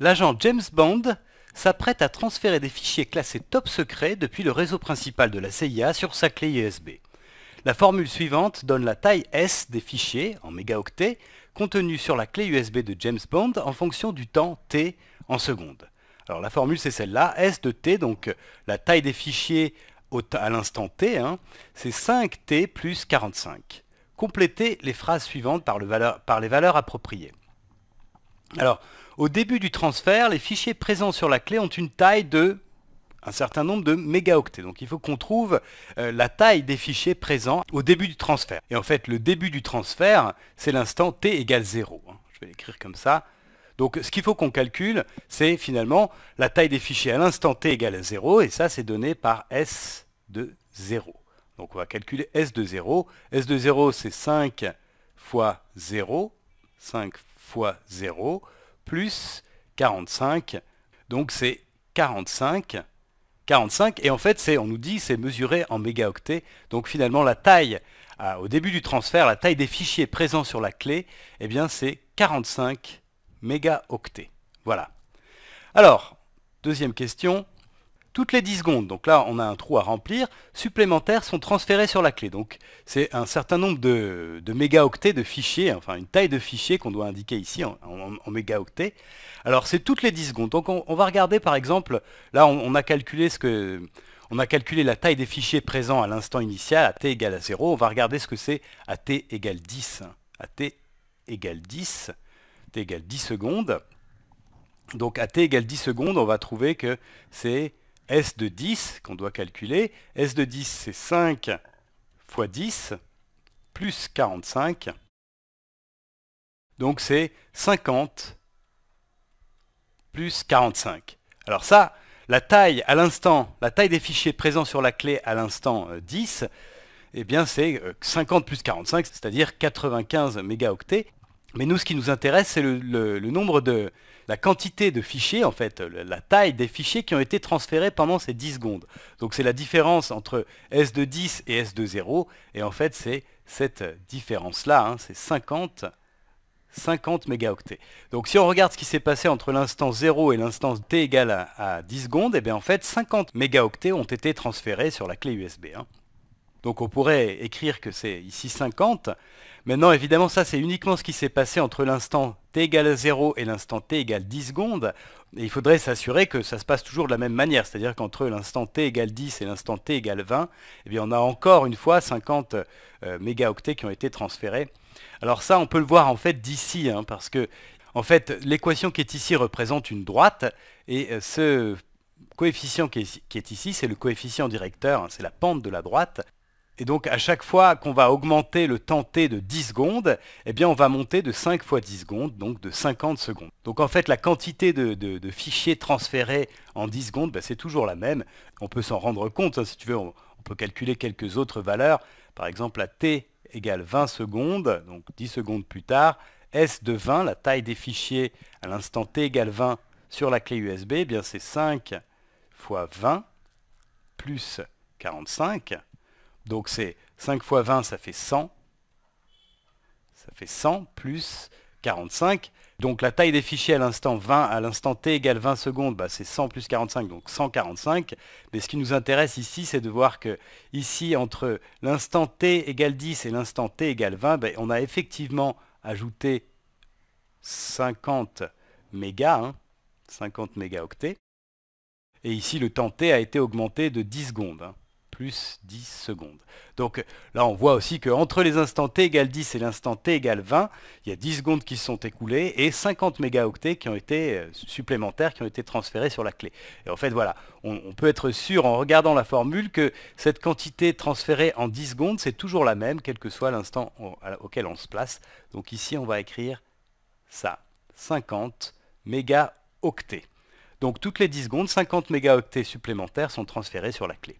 l'agent James Bond s'apprête à transférer des fichiers classés top secret depuis le réseau principal de la CIA sur sa clé USB. La formule suivante donne la taille S des fichiers, en mégaoctets, contenus sur la clé USB de James Bond en fonction du temps T en secondes. Alors la formule c'est celle-là, S de T, donc euh, la taille des fichiers à l'instant T, hein, c'est 5T plus 45. Complétez les phrases suivantes par les valeurs appropriées. Alors, au début du transfert, les fichiers présents sur la clé ont une taille de un certain nombre de mégaoctets. Donc il faut qu'on trouve euh, la taille des fichiers présents au début du transfert. Et en fait, le début du transfert, c'est l'instant t égale 0. Hein. Je vais l'écrire comme ça. Donc ce qu'il faut qu'on calcule, c'est finalement la taille des fichiers à l'instant t égale 0, et ça c'est donné par s de 0. Donc on va calculer s de 0. s de 0 c'est 5 fois 0, 5 fois 0 plus 45. Donc c'est 45. 45. Et en fait, c'est, on nous dit, c'est mesuré en mégaoctets. Donc finalement, la taille, euh, au début du transfert, la taille des fichiers présents sur la clé, eh bien c'est 45 mégaoctets. Voilà. Alors, deuxième question, toutes les 10 secondes, donc là on a un trou à remplir, supplémentaires sont transférés sur la clé. Donc c'est un certain nombre de, mégaoctets de fichiers, enfin une taille de fichiers qu'on doit indiquer ici en, mégaoctets. Alors c'est toutes les 10 secondes. Donc on, va regarder par exemple, là on, a calculé ce que... On a calculé la taille des fichiers présents à l'instant initial, à t égale à 0. On va regarder ce que c'est à t égale 10. À t égale 10, t égale 10 secondes. Donc à t égale 10 secondes, on va trouver que c'est S de 10 qu'on doit calculer. S de 10, c'est 5 fois 10 plus 45. Donc c'est 50 plus 45. Alors ça, la taille à l'instant, la taille des fichiers présents sur la clé à l'instant 10, euh, eh bien c'est 50 euh, plus 45, c'est-à-dire 95 mégaoctets. Mais nous, ce qui nous intéresse, c'est le nombre de, la quantité de fichiers, en fait, la taille des fichiers qui ont été transférés pendant ces 10 secondes. Donc c'est la différence entre S de 10 et S de 0, et en fait c'est cette différence-là, hein, c'est 50 mégaoctets. Donc si on regarde ce qui s'est passé entre l'instant 0 et l'instance t égale à, 10 secondes, et eh bien en fait 50 mégaoctets ont été transférés sur la clé USB. Hein. Donc on pourrait écrire que c'est ici 50. Maintenant, évidemment, ça, c'est uniquement ce qui s'est passé entre l'instant t égale 0 et l'instant t égale 10 secondes. Et il faudrait s'assurer que ça se passe toujours de la même manière, c'est-à-dire qu'entre l'instant t égale 10 et l'instant t égale 20, eh bien, on a encore une fois 50 euh, mégaoctets qui ont été transférés. Alors ça, on peut le voir en fait d'ici, hein, parce que en fait, l'équation qui est ici représente une droite, et euh, ce coefficient qui est, ici, c'est le coefficient directeur, hein, c'est la pente de la droite. Et donc à chaque fois qu'on va augmenter le temps t de 10 secondes, eh on va monter de 5 fois 10 secondes, donc de 50 secondes. Donc en fait la quantité de, fichiers transférés en 10 secondes, bah, c'est toujours la même. On peut s'en rendre compte, hein, si tu veux, on, peut calculer quelques autres valeurs. Par exemple la t égale 20 secondes, donc 10 secondes plus tard, s de 20, la taille des fichiers à l'instant t égale 20 sur la clé USB, eh bien c'est 5 fois 20 plus 45 donc c'est 5 fois 20, ça fait 100. Ça fait 100 plus 45. Donc la taille des fichiers à l'instant 20, à l'instant t égale 20 secondes, bah, c'est 100 plus 45, donc 145. Mais ce qui nous intéresse ici, c'est de voir que ici, entre l'instant t égale 10 et l'instant t égale 20, bah, on a effectivement ajouté 50 mégas, 50 hein, mégaoctets. Et ici, le temps t a été augmenté de 10 secondes. Hein plus 10 secondes. Donc là, on voit aussi qu'entre les instants t égale 10 et l'instant t égale 20, il y a 10 secondes qui se sont écoulées et 50 mégaoctets qui ont été euh, supplémentaires, qui ont été transférés sur la clé. Et en fait, voilà, on, on peut être sûr en regardant la formule que cette quantité transférée en 10 secondes, c'est toujours la même, quel que soit l'instant auquel on se place. Donc ici, on va écrire ça, 50 mégaoctets. Donc toutes les 10 secondes, 50 mégaoctets supplémentaires sont transférés sur la clé.